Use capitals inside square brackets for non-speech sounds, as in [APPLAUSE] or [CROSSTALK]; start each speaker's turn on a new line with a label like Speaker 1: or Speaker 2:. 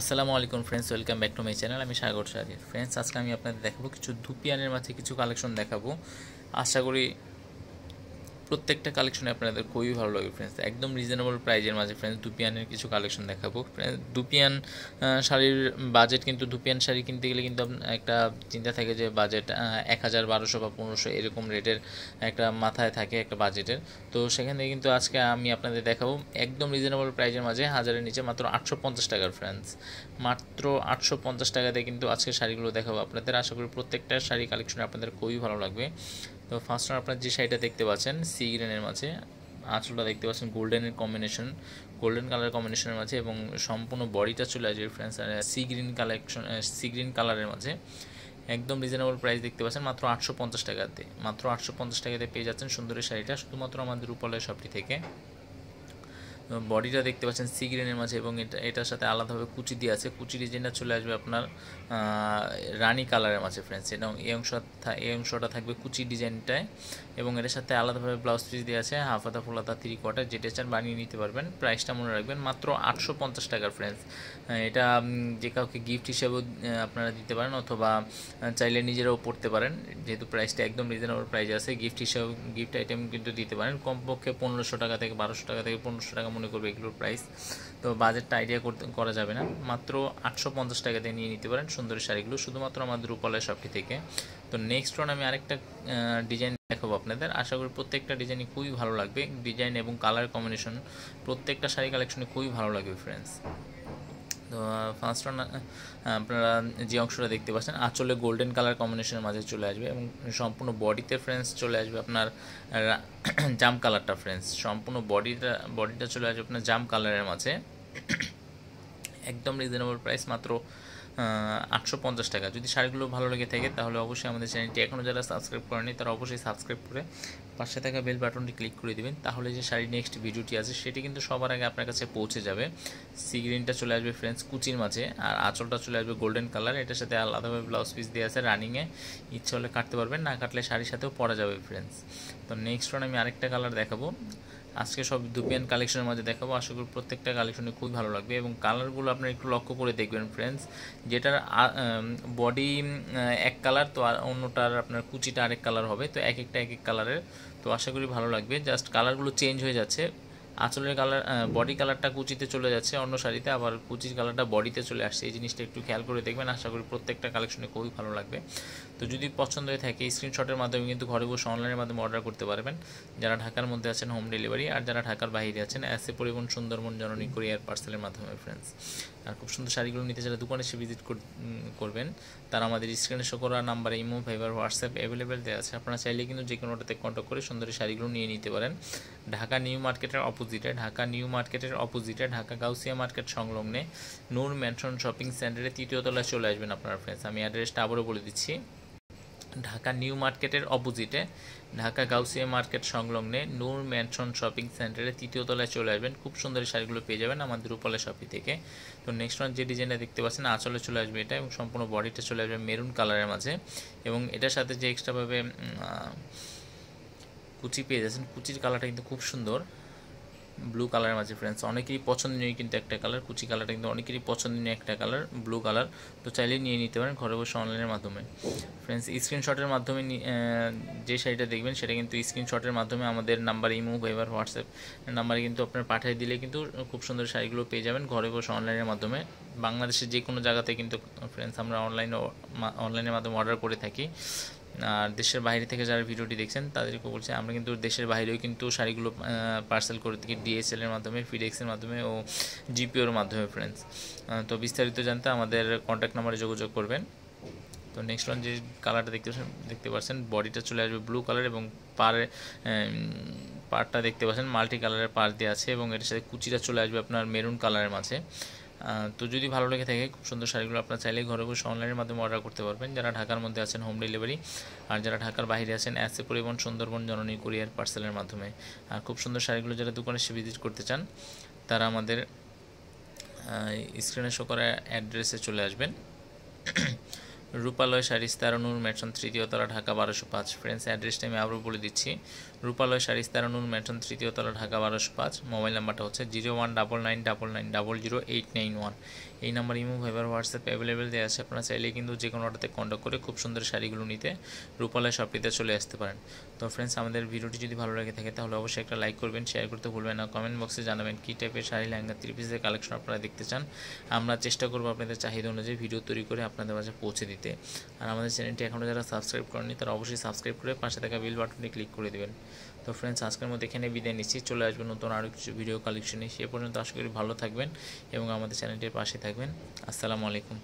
Speaker 1: আসসালামু আলাইকুম friends welcome back to my channel আমি সাগর সারি ফ্রেন্ডস আজকে আমি আপনাদের দেখাবো কিছু ধুপিয়ানের মাঝে কিছু কালেকশন দেখাবো আশা করি প্রত্যেকটা কালেকশনে আপনাদের খুবই ভালো লাগবে ফ্রেন্ডস একদম রিজনেবল প্রাইজের মাঝে ফ্রেন্ডস দুপিয়ানের কিছু কালেকশন দেখাবো দুপিয়ান শাড়ির বাজেট কিন্তু দুপিয়ান শাড়ি কিনতে গেলে কিন্তু একটা চিন্তা থাকে যে বাজেট এক হাজার বারোশো বা পনেরোশো এরকম রেটের একটা মাথায় থাকে একটা বাজেটের তো সেখান থেকে কিন্তু আজকে আমি আপনাদের দেখাবো একদম রিজনেবল প্রাইজের মাঝে হাজারের নিচে মাত্র আটশো পঞ্চাশ টাকার ফ্রেন্ডস মাত্র আটশো পঞ্চাশ টাকাতে কিন্তু আজকে শাড়িগুলো দেখাবো আপনাদের আশা করি প্রত্যেকটা শাড়ি কালেকশনে আপনাদের খুবই ভালো লাগবে তো ফার্স্ট আপনার যে শাড়িটা দেখতে পাচ্ছেন সি গ্রেনের মাঝে আঁচলটা দেখতে পাচ্ছেন গোল্ডেনের কম্বিনেশন গোল্ডেন কালার কম্বিনেশনের মাঝে এবং সম্পূর্ণ বডিটা চলে আসবে friends sea green collection sea green কালারের মাঝে একদম রিজনেবল প্রাইস দেখতে পাচ্ছেন মাত্র আটশো পঞ্চাশ টাকাতে মাত্র আটশো পঞ্চাশ টাকাতে পেয়ে যাচ্ছেন সুন্দরী শাড়িটা শুধুমাত্র আমাদের রূপালয় সবটি থেকে বডিটা দেখতে পাচ্ছেন সি গ্রিনের মাঝে এবং এটা এটার সাথে আলাদাভাবে কুচি দিয়ে আছে কুচি ডিজাইনটা চলে আসবে আপনার রানি কালারের মাঝে ফ্রেন্ডস এবং এই অংশ এই অংশটা থাকবে কুচি ডিজাইনটায় এবং এর সাথে আলাদাভাবে ব্লাউজ পিস দেওয়া আছে হাফ আধা ফুল আধা থ্রি কোয়ার্টার যেটা চান বানিয়ে নিতে পারবেন প্রাইসটা মনে রাখবেন মাত্র আটশো পঞ্চাশ টাকার ফ্রেন্ডস এটা যে কাউকে গিফট হিসেবেও আপনারা দিতে পারেন অথবা চাইলে নিজেরাও পড়তে পারেন যেহেতু প্রাইসটা একদম রিজনেবল প্রাইস আছে গিফট হিসেবে গিফট আইটেম কিন্তু দিতে পারেন কমপক্ষে পনেরোশো টাকা থেকে বারোশো টাকা থেকে পনেরোশো টাকা মনে করবে এগুলোর প্রাইস তো বাজেটটা আইডিয়া করতে করা যাবে না মাত্র আটশো পঞ্চাশ দিয়ে নিয়ে নিতে পারেন সুন্দরী শাড়িগুলো শুধুমাত্র আমাদের রূপালয় শপটি থেকে তো নেক্সট ওয়ান আমি আরেকটা ডিজাইন দেখাবো আপনাদের আশা করি প্রত্যেকটা ডিজাইনই খুবই ভালো লাগবে ডিজাইন এবং কালার কম্বিনেশন প্রত্যেকটা শাড়ি কালেকশনে খুবই ভালো লাগবে ফ্রেন্ডস তো ফার্স্ট ওয়ান আপনারা যে অংশটা দেখতে পাচ্ছেন আঁচলে গোল্ডেন কালার কম্বিনেশনের মাঝে চলে আসবে এবং সম্পূর্ণ বডিতে ফ্রেন্ডস চলে আসবে আপনার জাম কালারটা ফ্রেন্ডস সম্পূর্ণ বডিটা বডিটা চলে আসবে আপনার জাম কালারের মাঝে [CLEARS THROAT] একদম রিজনেবল প্রাইস মাত্র আটশো পঞ্চাশ টাকা যদি শাড়িগুলো ভালো লেগে থাকে তাহলে অবশ্যই আমাদের চ্যানেলটি এখনও যারা সাবস্ক্রাইব করেনি তারা অবশ্যই সাবস্ক্রাইব করে পাশে থাকা বেল বাটনটি ক্লিক করে দিবেন তাহলে যে শাড়ি নেক্সট ভিডিওটি আছে সেটি কিন্তু সবার আগে আপনার কাছে পৌঁছে যাবে সি গ্রিনটা চলে আসবে ফ্রেন্ডস কুচির মাঝে আর আঁচলটা চলে আসবে গোল্ডেন কালার এটার সাথে আলাদাভাবে ব্লাউজ পিস দিয়ে আছে রানিংয়ে ইচ্ছে হলে কাটতে পারবেন না কাটলে শাড়ির সাথেও পরা যাবে ফ্রেন্ডস তো নেক্সট ওয়ান আমি আরেকটা কালার দেখাবো আজকে সব দুপিয়ান কালেকশনের মাঝে দেখাবো আশা করি প্রত্যেকটা কালেকশনে খুব ভালো লাগবে এবং কালারগুলো আপনারা একটু লক্ষ্য করে দেখবেন ফ্রেন্ডস যেটার বডি এক কালার তো আর অন্যটার আপনার কুচিটা আরেক কালার হবে তো এক একটা এক এক কালারের তো আশা করি ভালো লাগবে জাস্ট কালারগুলো চেঞ্জ হয়ে যাচ্ছে আঁচলের কালার বডি কালারটা কুচিতে চলে যাচ্ছে অন্য শাড়িতে আবার কুচির কালারটা বডিতে চলে আসছে এই জিনিসটা একটু খেয়াল করে দেখবেন আশা করি প্রত্যেকটা কালেকশনে খুবই ভালো লাগবে তো যদি পছন্দ হয়ে থাকে স্ক্রিনশটের মাধ্যমে কিন্তু ঘরে বসে অনলাইনের মাধ্যমে অর্ডার করতে পারবেন যারা ঢাকার মধ্যে আছেন হোম ডেলিভারি আর যারা ঢাকার বাইরে আছেন অ্যাসে পরিবহন সুন্দরবন জননী কোরিয়ার পার্সেলের মাধ্যমে ফ্রেন্ডস আর খুব সুন্দর শাড়িগুলো নিতে যারা দোকানে এসে ভিজিট করবেন তারা আমাদের স্ক্রিনে শো করা নাম্বারে ইমো ফাইবার হোয়াটসঅ্যাপ অ্যাভেলেবেল দেওয়া আছে আপনারা চাইলে কিন্তু যে কোনোটাতে কন্ট্যাক্ট করে সুন্দর শাড়িগুলো নিয়ে নিতে পারেন ঢাকা নিউ মার্কেটের অপোজিটে ঢাকা নিউ মার্কেটের অপোজিটে ঢাকা গাউসিয়া মার্কেট সংলগ্নে নূর ম্যানশন শপিং সেন্টারে তৃতীয় তলায় চলে আসবেন আপনার ফ্রেন্ডস আমি অ্যাড্রেসটা আবারও বলে দিচ্ছি ঢাকা নিউ মার্কেটের অপোজিটে ঢাকা গাউসিয়া মার্কেট সংলগ্নে নূর ম্যানশন শপিং সেন্টারে তৃতীয় তলায় চলে আসবেন খুব সুন্দর শাড়িগুলো পেয়ে যাবেন আমাদের রূপালা শপি থেকে তো নেক্সট ওয়ান যে ডিজাইনটা দেখতে পাচ্ছেন আঁচলে চলে আসবে এটা এবং সম্পূর্ণ বডিটা চলে আসবে মেরুন কালারের মাঝে এবং এটার সাথে যে এক্সট্রাভাবে কুচি পেয়ে যাচ্ছেন কুচির কালারটা কিন্তু খুব সুন্দর ব্লু কালারের মাঝে ফ্রেন্ডস অনেকেরই পছন্দনীয় কিন্তু একটা কালার কুচি কালারটা কিন্তু অনেকেরই পছন্দনীয় একটা কালার ব্লু কালার তো চাইলেই নিয়ে নিতে পারেন ঘরে বসে অনলাইনের মাধ্যমে ফ্রেন্ডস স্ক্রিনশটের মাধ্যমে যে শাড়িটা দেখবেন সেটা কিন্তু স্ক্রিনশটের মাধ্যমে আমাদের নাম্বার ইমো এবার হোয়াটসঅ্যাপ নাম্বারে কিন্তু আপনার পাঠিয়ে দিলে কিন্তু খুব সুন্দর শাড়িগুলো পেয়ে যাবেন ঘরে বসে অনলাইনের মাধ্যমে বাংলাদেশের যে কোনো জায়গাতে কিন্তু ফ্রেন্ডস আমরা অনলাইন অনলাইনের মাধ্যমে অর্ডার করে থাকি আর দেশের বাইরে থেকে যারা ভিডিওটি দেখছেন তাদেরকে বলছি আমরা কিন্তু দেশের বাইরেও কিন্তু শাড়িগুলো পার্সেল করে থাকি ডিএসএলের মাধ্যমে ফিডেক্সের মাধ্যমে ও জিপিওর মাধ্যমে ফ্রেন্ডস তো বিস্তারিত জানতে আমাদের কন্ট্যাক্ট নাম্বারে যোগাযোগ করবেন তো নেক্সট লঞ্চ যে কালারটা দেখতে দেখতে পাচ্ছেন বডিটা চলে আসবে ব্লু কালার এবং পারে পারটা দেখতে পাচ্ছেন মাল্টি কালারের পার দিয়ে আছে এবং এর সাথে কুচিটা চলে আসবে আপনার মেরুন কালারের মাঝে তো যদি ভালো লেগে থাকে খুব সুন্দর শাড়িগুলো আপনারা চাইলে ঘরে বসে অনলাইনের মাধ্যমে অর্ডার করতে পারবেন যারা ঢাকার মধ্যে আছেন হোম ডেলিভারি আর যারা ঢাকার বাইরে আছেন অ্যাসে পরিবহন সুন্দরবন জননী কুরিয়ার পার্সেলের মাধ্যমে আর খুব সুন্দর শাড়িগুলো যারা দোকানে এসে ভিজিট করতে চান তারা আমাদের স্ক্রিনে শো করা অ্যাড্রেসে চলে আসবেন রূপালয় শাড়িস তেরো নূর তৃতীয় তলা ঢাকা বারোশো পাঁচ ফ্রেন্ডস অ্যাড্রেসটা আমি আবারও বলে দিচ্ছি রূপালয় শাড়িস তেরো নূর তৃতীয় তলা ঢাকা বারোশো পাঁচ মোবাইল নাম্বারটা হচ্ছে zero one double nine double nine double zero eight nine one এই number imo Viber WhatsApp available দেওয়া আছে আপনারা চাইলে কিন্তু যে অর্ডারতে কন্ট্যাক্ট করে খুব সুন্দর শাড়িগুলো নিতে রূপালয় শপটিতে চলে আসতে পারেন তো ফ্রেন্ডস আমাদের ভিডিওটি যদি ভালো লাগে থাকে তাহলে অবশ্যই একটা লাইক করবেন শেয়ার করতে ভুলবেন না কমেন্ট বক্সে জানাবেন কী টাইপের শাড়ি লেহেঙ্গা থ্রি পিসের কালেকশন আপনারা দেখতে চান আমরা চেষ্টা করবো আপনাদের চাহিদা অনুযায়ী ভিডিও তৈরি করে আপনাদের মাঝে পৌঁছে দিতে দিতে আর আমাদের চ্যানেলটি এখনও যারা সাবস্ক্রাইব করেনি তারা অবশ্যই সাবস্ক্রাইব করে পাশে থাকা বিল বাটনে ক্লিক করে দেবেন তো ফ্রেন্ডস আজকের মধ্যে এখানে বিদায় নিচ্ছি চলে আসবেন নতুন আরও কিছু ভিডিও কালেকশনে সে পর্যন্ত আশা করি ভালো থাকবেন এবং আমাদের চ্যানেলটির পাশে থাকবেন আসসালামু আলাইকুম